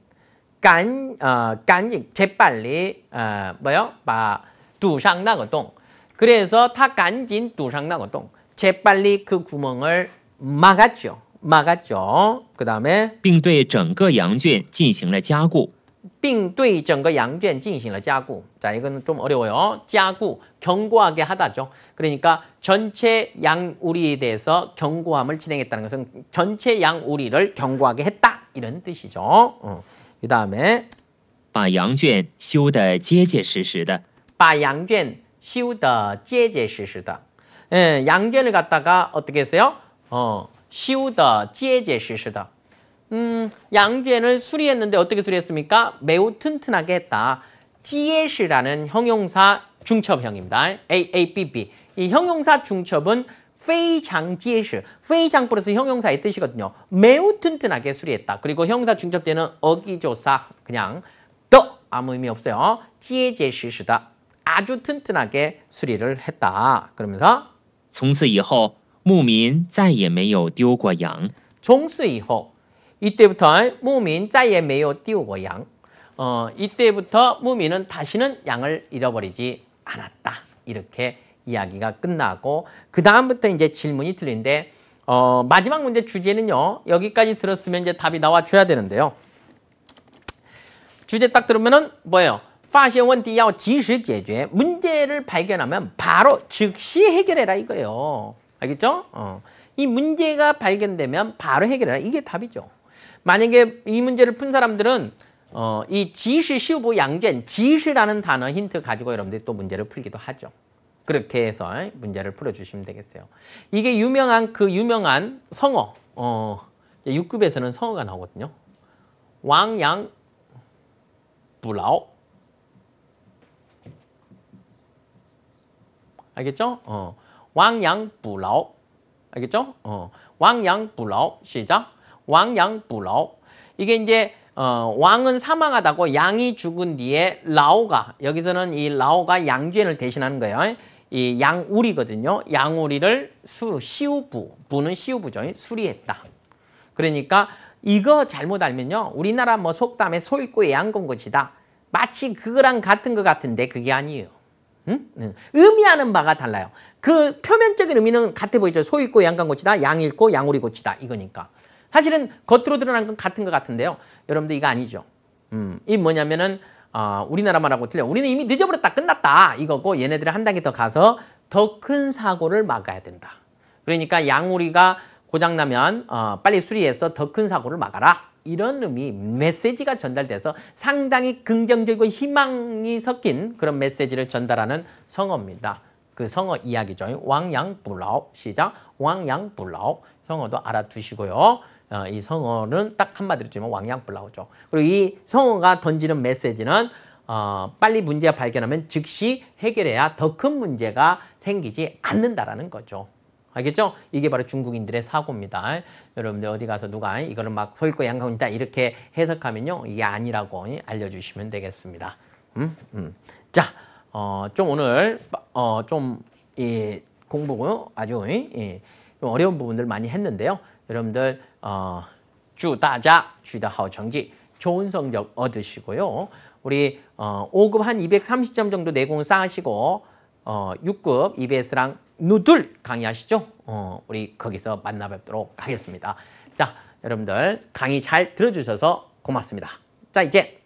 간, 어, 간직, 재빨리, 어, 뭐요? 막, 두상 나거동. 그래서 다 간진 두상 나거동. 재빨리 그 구멍을 막았죠. 막았죠. 그 다음에
并对整个羊圈进行了加固.并对整个羊圈进行了加固.
자, 이건 좀 어려워요. 자구, 견고하게 하다죠. 그러니까 전체 양우리에 대해서 견고함을 진행했다는 것은 전체 양우리를 견고하게 했다. 이런 뜻이죠.
어. 그 다음에
把羊圈修得结结实实的.把羊圈修得结结实实的. 예, 양견을 갖다가 어떻게 했어요? 어, 시우더 지제시시다 음, 양견을 수리했는데 어떻게 수리했습니까? 매우 튼튼하게 했다. 지시라는 형용사 중첩형입니다. A A B B. 이 형용사 중첩은 非常结实, 非장 플러스 형용사의 뜻이거든요. 매우 튼튼하게 수리했다. 그리고 형사 중첩 때는 어기조사 그냥 더 아무 의미 없어요. 结结实实다
아주 튼튼하게 수리를 했다. 그러면서 从此以后牧民再也没有丢过羊.从此以后 이때부터
무민 짜예 메요 띄우고 어, 이때부터 무민은 다시는 양을 잃어버리지 않았다. 이렇게 이야기가 끝나고 그 다음부터 이제 질문이 틀린데 어, 마지막 문제 주제는요. 여기까지 들었으면 이제 답이 나와줘야 되는데요. 주제 딱 들으면은 뭐예요? 파现问题要及时解决 문제를 발견하면 바로 즉시 해결해라 이거예요. 알겠죠? 어. 이 문제가 발견되면 바로 해결해라. 이게 답이죠. 만약에 이 문제를 푼 사람들은 어, 이 지시 시우보 양젠 지시라는 단어 힌트 가지고 여러분들이 또 문제를 풀기도 하죠. 그렇게 해서 문제를 풀어주시면 되겠어요. 이게 유명한 그 유명한 성어 어, 6급에서는 성어가 나오거든요. 왕양 부라오 알겠죠? 어. 왕양 부라오 알겠죠? 어. 왕양 부라오 시작 왕양 부라오 이게 이제 어, 왕은 사망하다고 양이 죽은 뒤에 라오가 여기서는 이 라오가 양주엔을 대신하는 거예요. 이 양우리거든요. 양우리를 수, 시우부, 부는 시우부죠. 수리했다. 그러니까 이거 잘못 알면요. 우리나라 뭐 속담에 소 있고 의 양건 것이다. 마치 그거랑 같은 것 같은데 그게 아니에요. 응? 의미하는 바가 달라요. 그 표면적인 의미는 같아 보이죠. 소 있고 양간 것이다. 양 잃고 양우리 것이다. 이거니까. 사실은 겉으로 드러난 건 같은 것 같은데요. 여러분들 이거 아니죠. 음, 이 뭐냐면은 어, 우리나라 말하고 틀려. 우리는 이미 늦어버렸다. 끝났다. 이거고 얘네들은 한 단계 더 가서 더 큰 사고를 막아야 된다. 그러니까 양우리가 고장나면 어, 빨리 수리해서 더 큰 사고를 막아라. 이런 의미 메시지가 전달돼서 상당히 긍정적이고 희망이 섞인 그런 메시지를 전달하는 성어입니다. 그 성어 이야기죠. 왕양불라오 시작 왕양불라오 성어도 알아두시고요. 어, 이 성어는 딱 한마디로 치면 왕양불 나오죠. 그리고 이 성어가 던지는 메시지는 어, 빨리 문제 발견하면 즉시 해결해야 더 큰 문제가 생기지 않는다라는 거죠. 알겠죠? 이게 바로 중국인들의 사고입니다. 여러분들 어디 가서 누가 이거는막 소일거 양강이다 이렇게 해석하면요. 이게 아니라고 알려주시면 되겠습니다. 음? 음. 자, 어, 좀 오늘 어, 좀이 공부 고 아주 이, 좀 어려운 부분들 많이 했는데요. 여러분들 어, 주다자 쉬다 하오 정지 좋은 성적 얻으시고요. 우리 어, 5급 한 230점 정도 내공 쌓으시고 어, 6급 EBS랑 누들 강의하시죠? 어, 우리 거기서 만나 뵙도록 하겠습니다. 자, 여러분들 강의 잘 들어주셔서 고맙습니다. 자, 이제